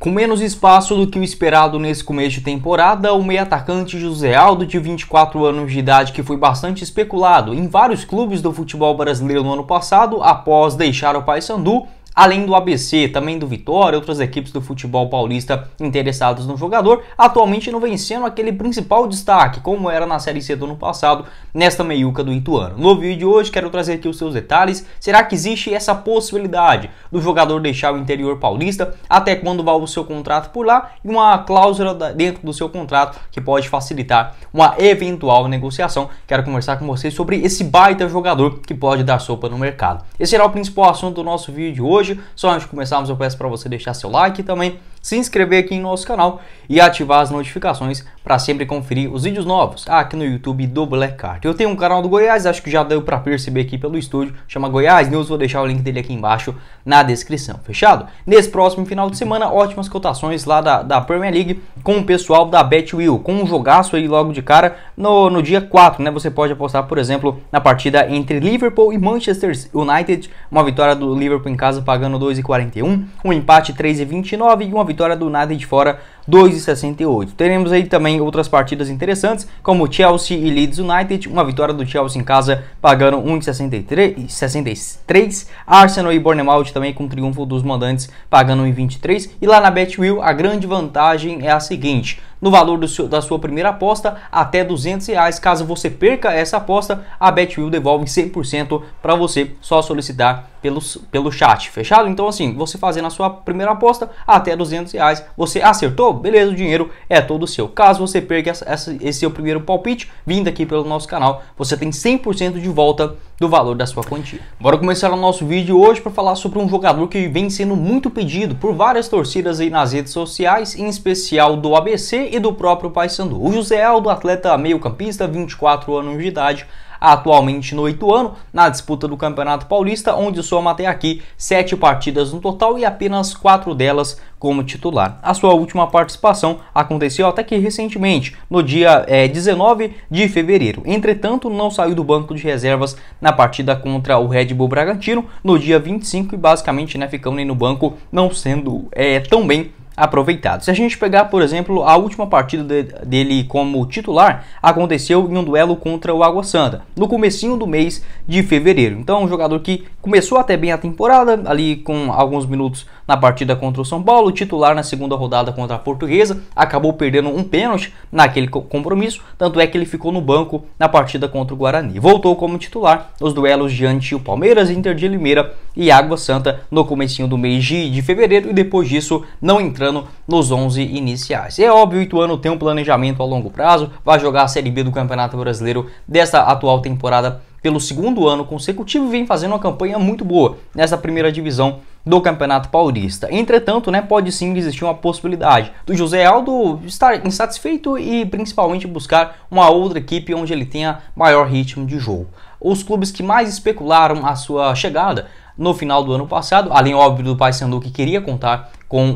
Com menos espaço do que o esperado nesse começo de temporada, o meio-atacante José Aldo, de 24 anos de idade, que foi bastante especulado em vários clubes do futebol brasileiro no ano passado, após deixar o Paysandu, além do ABC, também do Vitória, outras equipes do futebol paulista interessadas no jogador, atualmente não vencendo aquele principal destaque, como era na Série C do ano passado, nesta meiuca do Ituano. No vídeo de hoje quero trazer aqui os seus detalhes, será que existe essa possibilidade do jogador deixar o interior paulista, até quando vai o seu contrato por lá, e uma cláusula dentro do seu contrato que pode facilitar uma eventual negociação. Quero conversar com vocês sobre esse baita jogador que pode dar sopa no mercado. Esse será o principal assunto do nosso vídeo de hoje, hoje. Só antes de começarmos, eu peço para você deixar seu like também se inscrever aqui em nosso canal e ativar as notificações para sempre conferir os vídeos novos aqui no YouTube do Black Card. Eu tenho um canal do Goiás, acho que já deu para perceber aqui pelo estúdio, chama Goiás News, vou deixar o link dele aqui embaixo na descrição, fechado? Nesse próximo final de semana, ótimas cotações lá da, da Premier League com o pessoal da Betwheel, com um jogaço aí logo de cara no, no dia 4, né? Você pode apostar, por exemplo, na partida entre Liverpool e Manchester United, uma vitória do Liverpool em casa pagando 2,41, um empate 3,29 e uma vitória do nada de fora 2,68. Teremos aí também outras partidas interessantes, como Chelsea e Leeds United, uma vitória do Chelsea em casa pagando 1,63, Arsenal e Bournemouth também com triunfo dos mandantes pagando 1,23 e lá na Betwheel a grande vantagem é a seguinte, no valor seu, da sua primeira aposta até 200 reais. Caso você perca essa aposta, a Betwheel devolve 100% para você, só solicitar pelo, pelo chat, fechado? Então assim, você fazendo a sua primeira aposta até 200 reais, você acertou ganhou, beleza, o dinheiro é todo seu. Caso você perca essa, essa, esse seu primeiro palpite, vindo aqui pelo nosso canal, você tem 100% de volta do valor da sua quantia. Bora começar o nosso vídeo hoje para falar sobre um jogador que vem sendo muito pedido por várias torcidas aí nas redes sociais, em especial do ABC e do próprio Paysandu. O José Aldo, atleta meio-campista, 24 anos de idade, atualmente no Ituano, na disputa do Campeonato Paulista, onde soma até aqui sete partidas no total e apenas quatro delas como titular. A sua última participação aconteceu até que recentemente, no dia é, eh, 19 de fevereiro. Entretanto, não saiu do banco de reservas na partida contra o Red Bull Bragantino no dia 25 e basicamente né, ficando aí no banco, não sendo é, tão bem aproveitado. Se a gente pegar, por exemplo, a última partida de, dele como titular, aconteceu em um duelo contra o Água Santa, no comecinho do mês de fevereiro. Então, um jogador que começou até bem a temporada, ali com alguns minutos na partida contra o São Paulo, titular na segunda rodada contra a Portuguesa, acabou perdendo um pênalti naquele compromisso, tanto é que ele ficou no banco na partida contra o Guarani. Voltou como titular nos duelos diante o Palmeiras, Inter de Limeira e Água Santa no comecinho do mês de, fevereiro e depois disso não entrando nos 11 iniciais. É óbvio, o Ituano tem um planejamento a longo prazo, vai jogar a Série B do Campeonato Brasileiro desta atual temporada pelo segundo ano consecutivo, vem fazendo uma campanha muito boa nessa primeira divisão do Campeonato Paulista. Entretanto, né, pode sim existir uma possibilidade do José Aldo estar insatisfeito e principalmente buscar uma outra equipe onde ele tenha maior ritmo de jogo. Os clubes que mais especularam a sua chegada no final do ano passado, além óbvio do Paysandu que queria contar com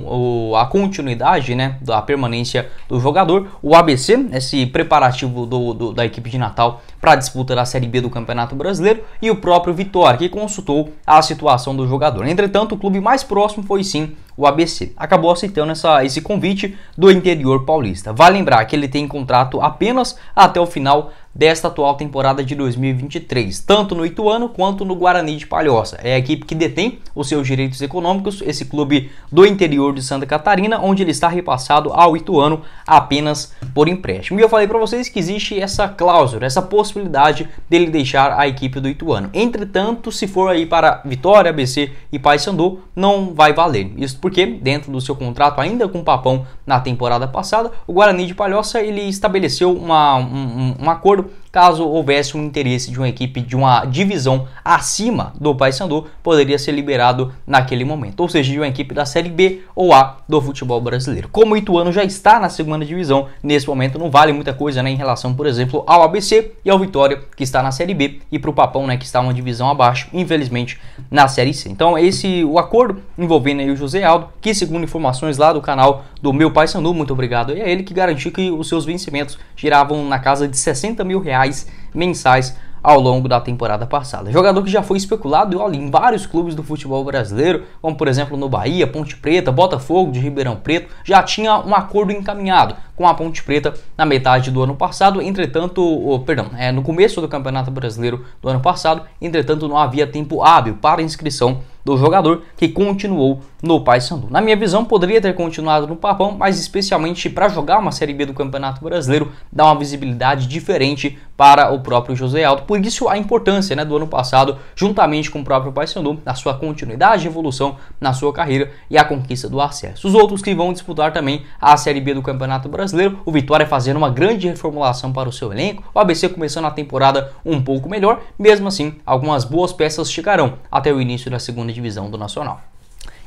o, a continuidade, né, da permanência do jogador. O ABC, esse preparativo do, do, da equipe de Natal para a disputa da Série B do Campeonato Brasileiro, e o próprio Vitória, que consultou a situação do jogador. Entretanto, o clube mais próximo foi sim o ABC. Acabou aceitando essa, esse convite do interior paulista. Vale lembrar que ele tem contrato apenas até o final desta atual temporada de 2023, tanto no Ituano quanto no Guarani de Palhoça. É a equipe que detém os seus direitos econômicos, esse clube do interior interior de Santa Catarina, onde ele está repassado ao Ituano apenas por empréstimo. E eu falei para vocês que existe essa cláusula, essa possibilidade dele deixar a equipe do Ituano. Entretanto, se for aí para Vitória, ABC e Paysandu, não vai valer. Isso porque dentro do seu contrato ainda com o Papão na temporada passada, o Guarani de Palhoça ele estabeleceu uma, um, um acordo Caso houvesse um interesse de uma equipe de uma divisão acima do Paysandu, poderia ser liberado naquele momento, ou seja, de uma equipe da Série B ou A do futebol brasileiro. Como o Ituano já está na segunda divisão, nesse momento não vale muita coisa né, em relação, por exemplo, ao ABC e ao Vitória, que está na Série B, e para o Papão, né, que está uma divisão abaixo, infelizmente, na Série C. Então, esse é o acordo envolvendo aí o José Aldo, que segundo informações lá do canal do meu Paysandu, muito obrigado, é ele que garantiu que os seus vencimentos giravam na casa de 60 mil reais reais mensais ao longo da temporada passada. Jogador que já foi especulado olha, em vários clubes do futebol brasileiro, como por exemplo no Bahia, Ponte Preta, Botafogo de Ribeirão Preto, já tinha um acordo encaminhado com a Ponte Preta na metade do ano passado. Entretanto, oh, perdão, é, no começo do Campeonato Brasileiro do ano passado, entretanto, não havia tempo hábil para inscrição do jogador que continuou no Paysandu. Na minha visão, poderia ter continuado no Papão, mas especialmente para jogar uma Série B do Campeonato Brasileiro, dá uma visibilidade diferente para o próprio José Aldo. Por isso a importância né, do ano passado, juntamente com o próprio Paysandu, na sua continuidade e evolução na sua carreira e a conquista do acesso. Os outros que vão disputar também a Série B do Campeonato Brasileiro Brasileiro, o Vitória fazendo uma grande reformulação para o seu elenco, o ABC começando a temporada um pouco melhor, mesmo assim, algumas boas peças chegarão até o início da segunda divisão do Nacional.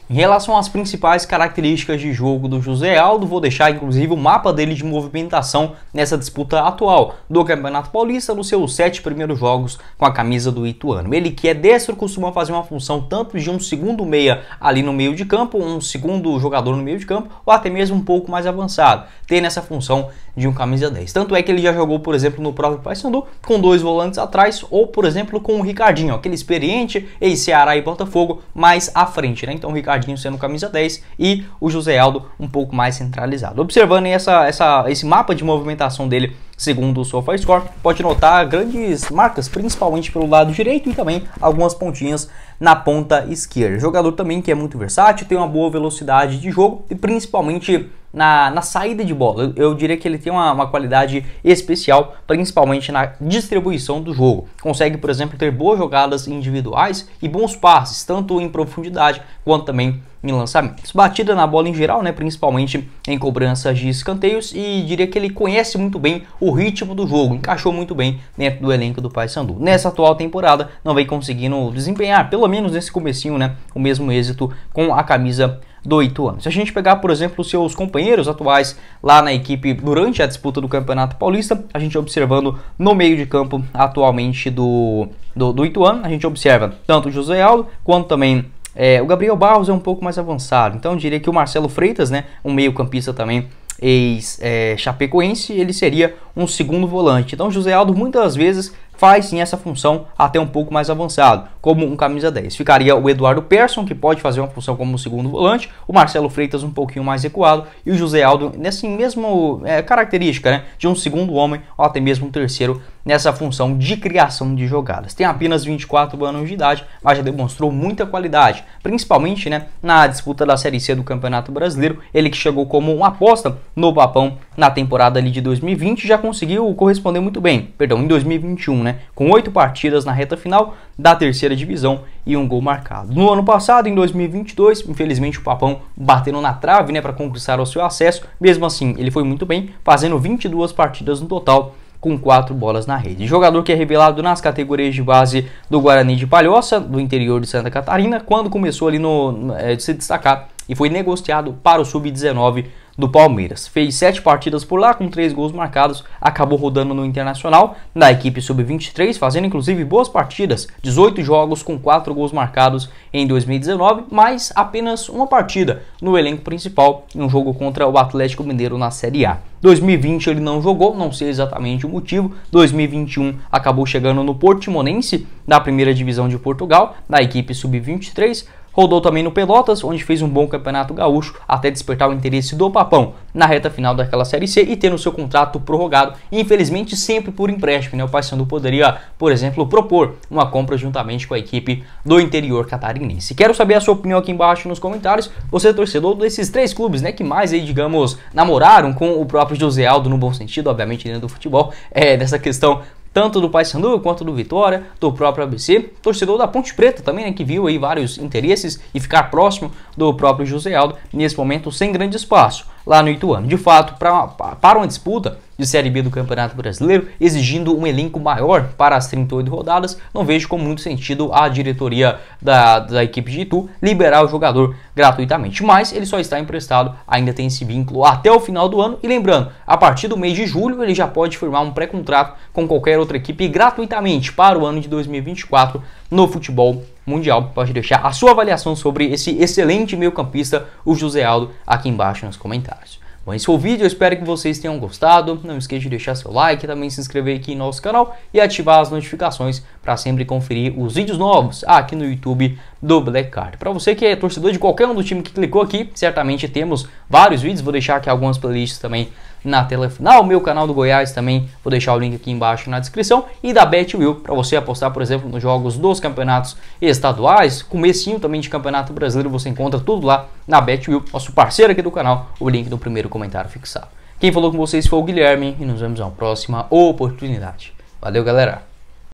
Em relação às principais características de jogo do José Aldo, vou deixar inclusive o mapa dele de movimentação nessa disputa atual do Campeonato Paulista nos seus sete primeiros jogos com a camisa do Ituano. Ele que é destro costuma fazer uma função tanto de um segundo meia ali no meio de campo, um segundo jogador no meio de campo, ou até mesmo um pouco mais avançado, tendo essa função de um camisa 10. Tanto é que ele já jogou, por exemplo, no próprio Paysandu com dois volantes atrás, ou por exemplo com o Ricardinho, aquele experiente ex-Ceará e Botafogo mais à frente, né? Então o Ricardinho Ricardinho sendo camisa 10 e o José Aldo um pouco mais centralizado. Observando essa, essa, esse mapa de movimentação dele Segundo o SofaScore, pode notar grandes marcas, principalmente pelo lado direito e também algumas pontinhas na ponta esquerda. Jogador também que é muito versátil, tem uma boa velocidade de jogo e principalmente na, na saída de bola. Eu, eu diria que ele tem uma, uma, qualidade especial, principalmente na distribuição do jogo. Consegue, por exemplo, ter boas jogadas individuais e bons passes, tanto em profundidade quanto também em lançamentos. Batida na bola em geral, né, principalmente em cobranças de escanteios e diria que ele conhece muito bem o ritmo do jogo, encaixou muito bem dentro do elenco do Paysandu. Nessa atual temporada não vem conseguindo desempenhar, pelo menos nesse comecinho, né, o mesmo êxito com a camisa do Ituano. Se a gente pegar, por exemplo, os seus companheiros atuais lá na equipe durante a disputa do Campeonato Paulista, a gente observando no meio de campo atualmente do, do, do Ituano, a gente observa tanto o José Aldo quanto também é, o Gabriel Barros é um pouco mais avançado, então eu diria que o Marcelo Freitas, né, um meio-campista também ex-chapecoense, é, ele seria um segundo volante. Então, José Aldo muitas vezes faz sim essa função até um pouco mais avançado, como um camisa 10. Ficaria o Eduardo Persson, que pode fazer uma função como segundo volante, o Marcelo Freitas um pouquinho mais recuado e o José Aldo nessa mesma é, característica né, de um segundo homem ou até mesmo um terceiro nessa função de criação de jogadas. Tem apenas 24 anos de idade, mas já demonstrou muita qualidade, principalmente né, na disputa da Série C do Campeonato Brasileiro, ele que chegou como uma aposta no papão na temporada ali de 2020 já conseguiu corresponder muito bem, perdão, em 2021, né? Com oito partidas na reta final da terceira divisão e um gol marcado. No ano passado, em 2022, infelizmente o Papão batendo na trave, né, para conquistar o seu acesso. Mesmo assim, ele foi muito bem, fazendo 22 partidas no total com quatro bolas na rede. Jogador que é revelado nas categorias de base do Guarani de Palhoça, do interior de Santa Catarina, quando começou ali no é, eh, de se destacar e foi negociado para o sub-19 do Palmeiras. Fez sete partidas por lá, com três gols marcados, acabou rodando no Internacional, na equipe sub-23, fazendo inclusive boas partidas, 18 jogos com quatro gols marcados em 2019, mas apenas uma partida no elenco principal, em um jogo contra o Atlético Mineiro na Série A. 2020 ele não jogou, não sei exatamente o motivo. 2021 acabou chegando no Portimonense, da primeira divisão de Portugal, na equipe sub-23, Rodou também no Pelotas, onde fez um bom campeonato gaúcho até despertar o interesse do Papão na reta final daquela Série C e ter seu contrato prorrogado, infelizmente sempre por empréstimo. Né? O Paysandu poderia, por exemplo, propor uma compra juntamente com a equipe do interior catarinense. Quero saber a sua opinião aqui embaixo nos comentários. Você é torcedor desses três clubes, né, que mais aí, digamos, namoraram com o próprio José Aldo no bom sentido, obviamente, dentro do futebol, é, dessa questão tanto do Paysandu quanto do Vitória, do próprio ABC, torcedor da Ponte Preta também, né, que viu aí vários interesses e ficar próximo do próprio José Aldo nesse momento sem grande espaço lá no Ituano. De fato, pra, para uma disputa de Série B do Campeonato Brasileiro, exigindo um elenco maior para as 38 rodadas, não vejo com muito sentido a diretoria da, da equipe de Itu liberar o jogador gratuitamente. Mas ele só está emprestado, ainda tem esse vínculo até o final do ano. E lembrando, a partir do mês de julho ele já pode firmar um pré-contrato com qualquer outra equipe gratuitamente para o ano de 2024 no futebol mundial. Pode deixar a sua avaliação sobre esse excelente meio-campista, o José Aldo, aqui embaixo nos comentários. Bom, esse foi o vídeo, eu espero que vocês tenham gostado. Não esqueça de deixar seu like, também se inscrever aqui em nosso canal e ativar as notificações para sempre conferir os vídeos novos aqui no YouTube do Black Card. Para você que é torcedor de qualquer um do time que clicou aqui, certamente temos vários vídeos, vou deixar aqui algumas playlists também na Telefinal, meu canal do Goiás também, vou deixar o link aqui embaixo na descrição e da Betwill para você apostar, por exemplo, nos jogos dos campeonatos estaduais, comecinho também de Campeonato Brasileiro, você encontra tudo lá na Betwill nosso parceiro aqui do canal, o link do primeiro comentário fixado. Quem falou com vocês foi o Guilherme e nos vemos na próxima oportunidade. Valeu, galera!